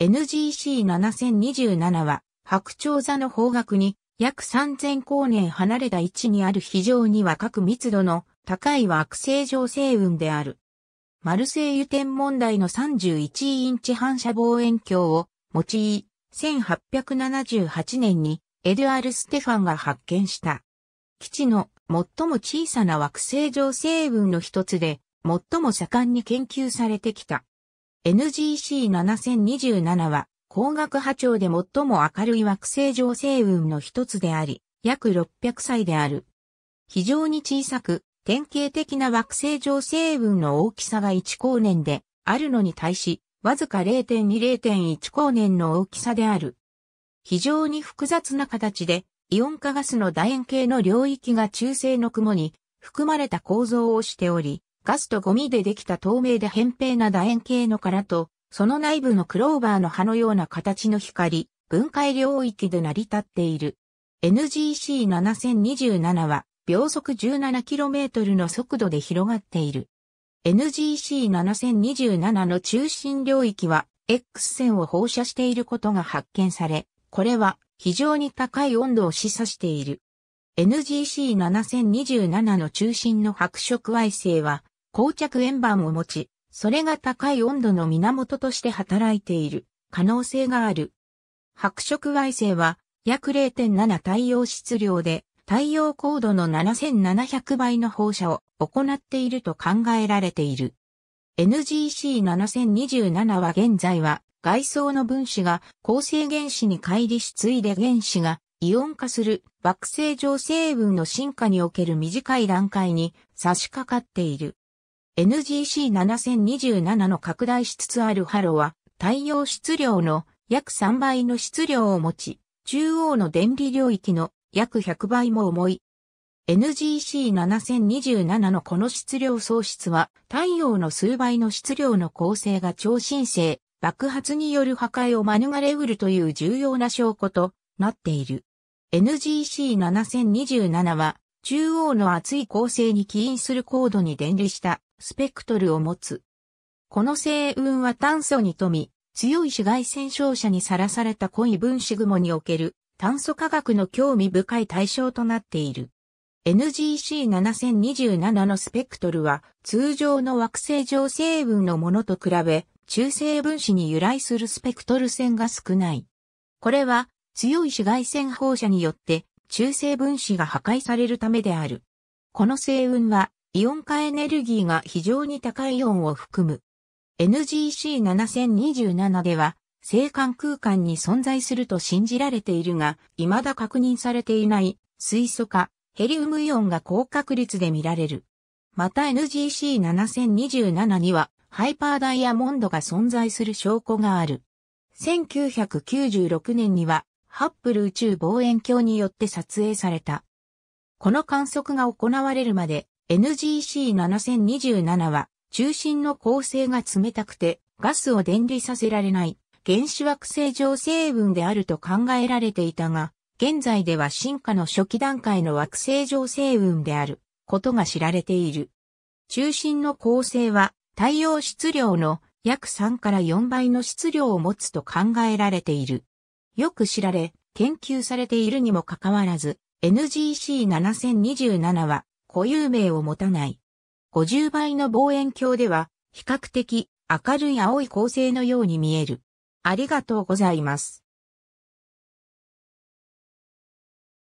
NGC7027 は白鳥座の方角に約3000光年離れた位置にある非常に若く密度の高い惑星上星雲である。マルセイユ天文台の31インチ反射望遠鏡を用い、1878年にエドアール・ステファンが発見した。基地の最も小さな惑星上星雲の一つで、最も盛んに研究されてきた。NGC7027 は光学波長で最も明るい惑星上星雲の一つであり、約600歳である。非常に小さく、典型的な惑星上星雲の大きさが1光年であるのに対し、わずか0.2-0.1光年の大きさである。非常に複雑な形で、イオン化ガスの楕円形の領域が中性の雲に含まれた構造をしており、ガスとゴミでできた透明で扁平な楕円形の殻と、その内部のクローバーの葉のような形の光、分解領域で成り立っている。NGC7027 は、秒速 17km の速度で広がっている。NGC7027 の中心領域は、X 線を放射していることが発見され、これは非常に高い温度を示唆している。NGC7027 の中心の白色矮星は膠着円盤を持ち、それが高い温度の源として働いている可能性がある。白色矮星は約0.7太陽質量で太陽高度の7700倍の放射を行っていると考えられている。NGC7027 は現在は外装の分子が構成原子に乖離しついで原子がイオン化する惑星上成分の進化における短い段階に差し掛かっている。NGC7027 の拡大しつつあるハロは、太陽質量の約3倍の質量を持ち、中央の電離領域の約100倍も重い。NGC7027 のこの質量喪失は、太陽の数倍の質量の構成が超新星、爆発による破壊を免れうるという重要な証拠となっている。NGC7027 は、中央の厚い構成に起因する高度に電離したスペクトルを持つ。この星雲は炭素に富み、強い紫外線照射にさらされた濃い分子雲における炭素化学の興味深い対象となっている。NGC7027 のスペクトルは通常の惑星上星雲のものと比べ中性分子に由来するスペクトル線が少ない。これは強い紫外線放射によって中性分子が破壊されるためである。この星雲はイオン化エネルギーが非常に高いイオンを含む。NGC7027 では、星間空間に存在すると信じられているが、未だ確認されていない水素化、ヘリウムイオンが高確率で見られる。また NGC7027 には、ハイパーダイヤモンドが存在する証拠がある。1996年には、ハッブル宇宙望遠鏡によって撮影された。この観測が行われるまで NGC7027 は中心の構成が冷たくてガスを電離させられない原子惑星上成分であると考えられていたが、現在では進化の初期段階の惑星上成分であることが知られている。中心の構成は太陽質量の約3から4倍の質量を持つと考えられている。よく知られ、研究されているにもかかわらず、NGC7027 は固有名を持たない。50倍の望遠鏡では、比較的明るい青い恒星のように見える。ありがとうございます。